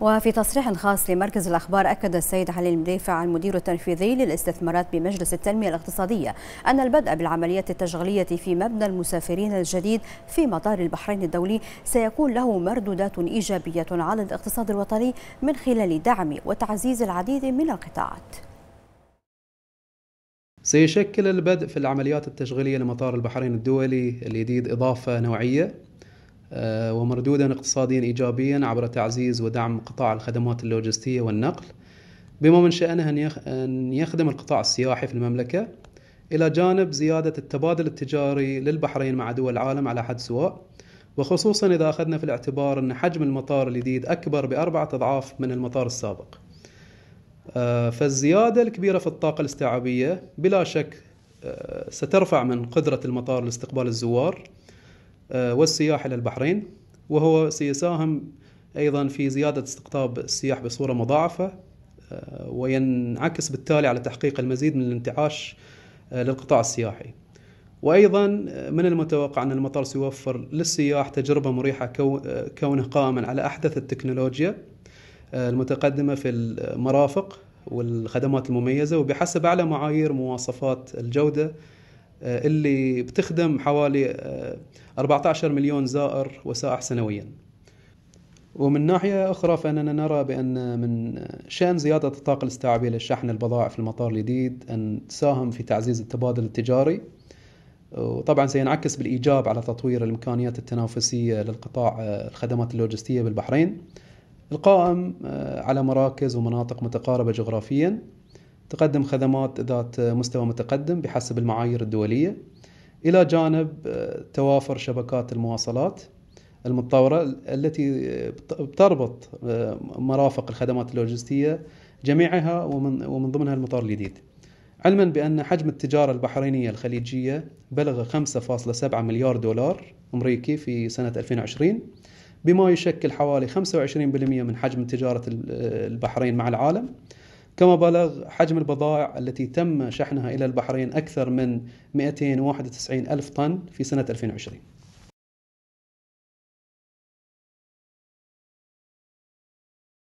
وفي تصريح خاص لمركز الأخبار أكد السيد علي المدافع المدير التنفيذي للاستثمارات بمجلس التنمية الاقتصادية أن البدء بالعملية التشغيلية في مبنى المسافرين الجديد في مطار البحرين الدولي سيكون له مردودات إيجابية على الاقتصاد الوطني من خلال دعم وتعزيز العديد من القطاعات سيشكل البدء في العمليات التشغيلية لمطار البحرين الدولي الجديد إضافة نوعية آه، ومردودا اقتصاديا إيجابيا عبر تعزيز ودعم قطاع الخدمات اللوجستية والنقل بما من شأنه أن يخدم القطاع السياحي في المملكة إلى جانب زيادة التبادل التجاري للبحرين مع دول العالم على حد سواء وخصوصا إذا أخذنا في الاعتبار أن حجم المطار الجديد أكبر بأربعة أضعاف من المطار السابق آه، فالزيادة الكبيرة في الطاقة الاستيعابية بلا شك آه، سترفع من قدرة المطار لاستقبال الزوار آه، والسياح إلى البحرين وهو سيساهم أيضا في زيادة استقطاب السياح بصورة مضاعفة آه، وينعكس بالتالي على تحقيق المزيد من الانتعاش آه، للقطاع السياحي وأيضا من المتوقع أن المطار سيوفر للسياح تجربة مريحة كونه قائما على أحدث التكنولوجيا المتقدمة في المرافق والخدمات المميزة وبحسب أعلى معايير مواصفات الجودة آه، اللي بتخدم حوالي 14 آه، مليون زائر وسائح سنويا ومن ناحية أخرى فأننا نرى بأن من شأن زيادة الطاقة الاستيعابية لشحن البضائع في المطار الجديد أن تساهم في تعزيز التبادل التجاري وطبعا سينعكس بالإيجاب على تطوير الإمكانيات التنافسية للقطاع آه، الخدمات اللوجستية بالبحرين القائم على مراكز ومناطق متقاربة جغرافيا تقدم خدمات ذات مستوى متقدم بحسب المعايير الدولية إلى جانب توافر شبكات المواصلات المتطورة التي تربط آه، مرافق الخدمات اللوجستية جميعها ومن, ومن ضمنها المطار الجديد علما بأن حجم التجارة البحرينية الخليجية بلغ 5.7 مليار دولار أمريكي في سنة 2020 بما يشكل حوالي 25% من حجم تجارة آه، البحرين مع العالم كما بلغ حجم البضائع التي تم شحنها إلى البحرين أكثر من 291 ألف طن في سنة 2020